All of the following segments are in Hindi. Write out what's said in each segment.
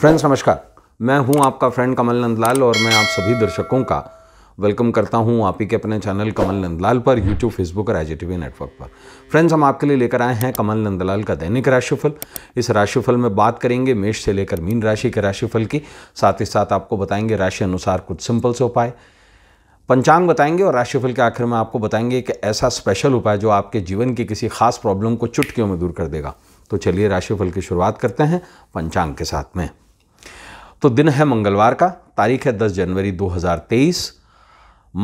फ्रेंड्स नमस्कार मैं हूं आपका फ्रेंड कमल नंदलाल और मैं आप सभी दर्शकों का वेलकम करता हूं आप ही के अपने चैनल कमल नंदलाल पर यूट्यूब फेसबुक और आई नेटवर्क पर फ्रेंड्स हम आपके लिए लेकर आए हैं कमल नंदलाल का दैनिक राशिफल इस राशिफल में बात करेंगे मेष से लेकर मीन राशि के राशिफल की साथ ही साथ आपको बताएंगे राशि अनुसार कुछ सिंपल से उपाय पंचांग बताएंगे और राशिफल के आखिर में आपको बताएंगे एक ऐसा स्पेशल उपाय जो आपके जीवन की किसी खास प्रॉब्लम को चुटकियों में दूर कर देगा तो चलिए राशिफल की शुरुआत करते हैं पंचांग के साथ में तो दिन है मंगलवार का तारीख है 10 जनवरी 2023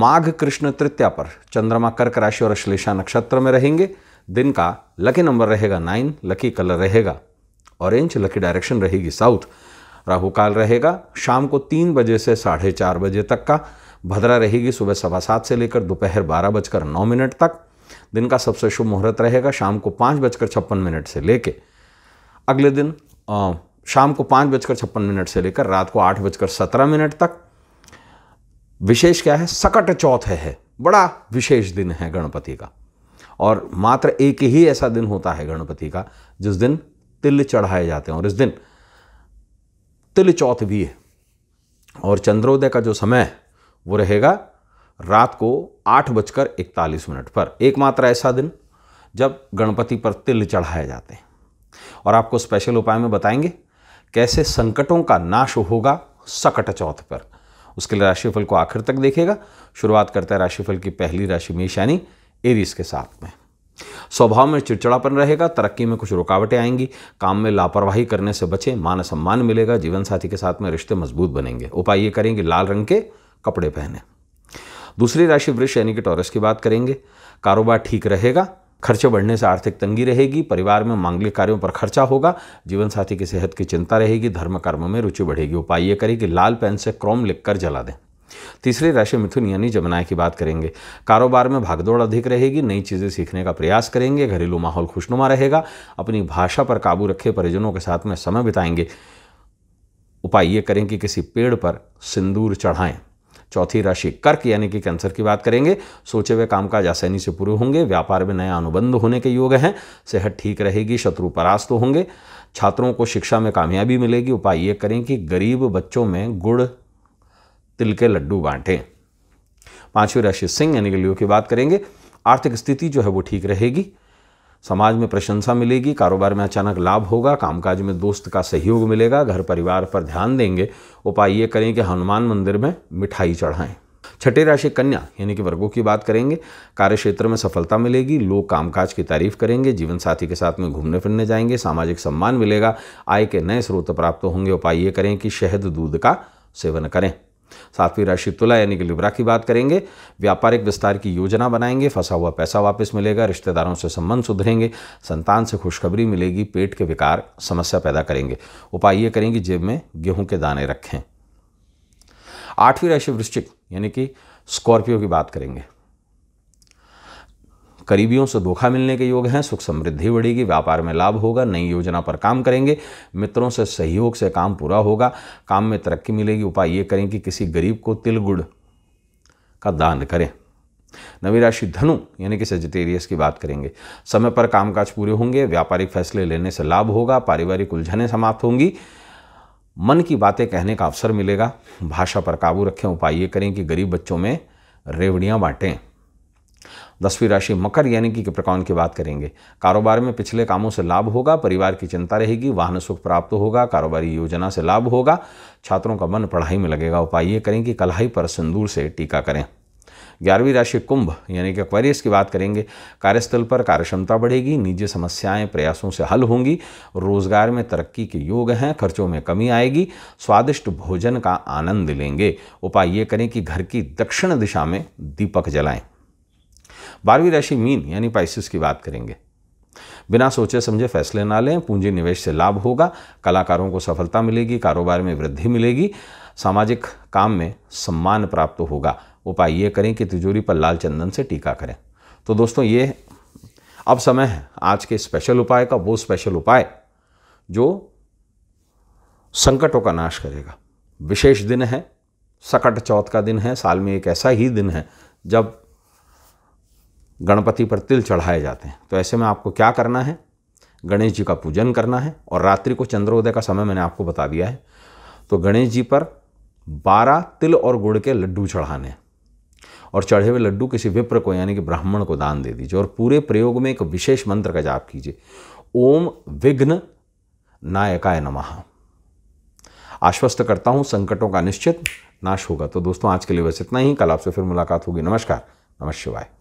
माघ कृष्ण तृतीया पर चंद्रमा कर्क राशि और अश्लेषा नक्षत्र में रहेंगे दिन का लकी नंबर रहेगा नाइन लकी कलर रहेगा ऑरेंज लकी डायरेक्शन रहेगी साउथ राहु काल रहेगा शाम को तीन बजे से साढ़े चार बजे तक का भद्रा रहेगी सुबह सवा सात से लेकर दोपहर बारह बजकर नौ मिनट तक दिन का सबसे शुभ मुहूर्त रहेगा शाम को पाँच बजकर छप्पन मिनट से लेकर अगले दिन आ, शाम को पाँच बजकर छप्पन मिनट से लेकर रात को आठ बजकर सत्रह मिनट तक विशेष क्या है सकट चौथ है बड़ा विशेष दिन है गणपति का और मात्र एक ही ऐसा दिन होता है गणपति का जिस दिन तिल चढ़ाए जाते हैं और इस दिन तिल चौथ भी है और चंद्रोदय का जो समय वो रहेगा रात को आठ बजकर इकतालीस मिनट पर एकमात्र ऐसा दिन जब गणपति पर तिल चढ़ाए जाते हैं और आपको स्पेशल उपाय में बताएंगे कैसे संकटों का नाश होगा सकट चौथ पर उसके लिए राशिफल को आखिर तक देखेगा शुरुआत करते हैं राशिफल की पहली राशि मेष यानी एरीज के साथ में स्वभाव में चिड़चिड़ापन रहेगा तरक्की में कुछ रुकावटें आएंगी काम में लापरवाही करने से बचें मान सम्मान मिलेगा जीवन साथी के साथ में रिश्ते मजबूत बनेंगे उपाय ये करेंगे लाल रंग के कपड़े पहने दूसरी राशि वृक्ष यानी कि टॉरस की बात करेंगे कारोबार ठीक रहेगा खर्चे बढ़ने से आर्थिक तंगी रहेगी परिवार में मांगलिक कार्यों पर खर्चा होगा जीवन साथी की सेहत की चिंता रहेगी धर्म कर्म में रुचि बढ़ेगी उपाय ये करें कि लाल पेन से क्रोम लिखकर जला दें तीसरी राशि मिथुन यानी जमनाय की बात करेंगे कारोबार में भागदौड़ अधिक रहेगी नई चीज़ें सीखने का प्रयास करेंगे घरेलू माहौल खुशनुमा रहेगा अपनी भाषा पर काबू रखे परिजनों के साथ में समय बिताएंगे उपाय ये करें कि किसी पेड़ पर सिंदूर चढ़ाएं चौथी राशि कर्क यानी कि कैंसर की बात करेंगे सोचे हुए कामकाज आसानी से पूरे होंगे व्यापार में नया अनुबंध होने के योग हैं सेहत ठीक रहेगी शत्रु परास्त होंगे छात्रों को शिक्षा में कामयाबी मिलेगी उपाय ये करें कि गरीब बच्चों में गुड़ तिल के लड्डू बांटें पांचवी राशि सिंह यानी कि लियो की बात करेंगे आर्थिक स्थिति जो है वो ठीक रहेगी समाज में प्रशंसा मिलेगी कारोबार में अचानक लाभ होगा कामकाज में दोस्त का सहयोग मिलेगा घर परिवार पर ध्यान देंगे उपाय ये करें कि हनुमान मंदिर में मिठाई चढ़ाएं छठे राशि कन्या यानी कि वर्गों की बात करेंगे कार्य क्षेत्र में सफलता मिलेगी लोग कामकाज की तारीफ करेंगे जीवन साथी के साथ में घूमने फिरने जाएंगे सामाजिक सम्मान मिलेगा आय के नए स्रोत प्राप्त होंगे उपाय ये करें कि शहद दूध का सेवन करें सातवीं राशि तुला यानी कि लिब्रा की बात करेंगे व्यापारिक विस्तार की योजना बनाएंगे फंसा हुआ पैसा वापस मिलेगा रिश्तेदारों से संबंध सुधरेंगे संतान से खुशखबरी मिलेगी पेट के विकार समस्या पैदा करेंगे उपाय ये करेंगे जेब में गेहूं के दाने रखें आठवीं राशि वृश्चिक यानी कि स्कॉर्पियो की बात करेंगे करीबियों से धोखा मिलने के योग हैं सुख समृद्धि बढ़ेगी व्यापार में लाभ होगा नई योजना पर काम करेंगे मित्रों से सहयोग से काम पूरा होगा काम में तरक्की मिलेगी उपाय ये करें कि किसी गरीब को तिलगुड़ का दान करें नवी राशि धनु यानी कि सेजिटेरियस की बात करेंगे समय पर कामकाज पूरे होंगे व्यापारिक फैसले लेने से लाभ होगा पारिवारिक उलझने समाप्त होंगी मन की बातें कहने का अवसर मिलेगा भाषा पर काबू रखें उपाय ये करें कि गरीब बच्चों में रेवड़ियाँ बांटें दसवीं राशि मकर यानी कि प्रकाउन की बात करेंगे कारोबार में पिछले कामों से लाभ होगा परिवार की चिंता रहेगी वाहन सुख प्राप्त होगा कारोबारी योजना से लाभ होगा छात्रों का मन पढ़ाई में लगेगा उपाय ये करें कि कलाई पर सिंदूर से टीका करें ग्यारहवीं राशि कुंभ यानी कि अक्वेरियस की बात करेंगे कार्यस्थल पर कार्यक्षमता बढ़ेगी निजी समस्याएं प्रयासों से हल होंगी रोजगार में तरक्की के योग हैं खर्चों में कमी आएगी स्वादिष्ट भोजन का आनंद लेंगे उपाय ये करें कि घर की दक्षिण दिशा में दीपक जलाएं बारहवीं राशि मीन यानी पाइसिस की बात करेंगे बिना सोचे समझे फैसले ना लें पूंजी निवेश से लाभ होगा कलाकारों को सफलता मिलेगी कारोबार में वृद्धि मिलेगी सामाजिक काम में सम्मान प्राप्त होगा उपाय ये करें कि तिजोरी पर लाल चंदन से टीका करें तो दोस्तों ये अब समय है आज के स्पेशल उपाय का वो स्पेशल उपाय जो संकटों का नाश करेगा विशेष दिन है सकट चौथ का दिन है साल में एक ऐसा ही दिन है जब गणपति पर तिल चढ़ाए जाते हैं तो ऐसे में आपको क्या करना है गणेश जी का पूजन करना है और रात्रि को चंद्रोदय का समय मैंने आपको बता दिया है तो गणेश जी पर बारह तिल और गुड़ के लड्डू चढ़ाने हैं और चढ़े हुए लड्डू किसी विप्र को यानी कि ब्राह्मण को दान दे दीजिए और पूरे प्रयोग में एक विशेष मंत्र का जाप कीजिए ओम विघ्न नायकाय नमः आश्वस्त करता हूँ संकटों का निश्चित नाश होगा तो दोस्तों आज के लिए बस इतना ही कल आपसे फिर मुलाकात होगी नमस्कार नमस्कार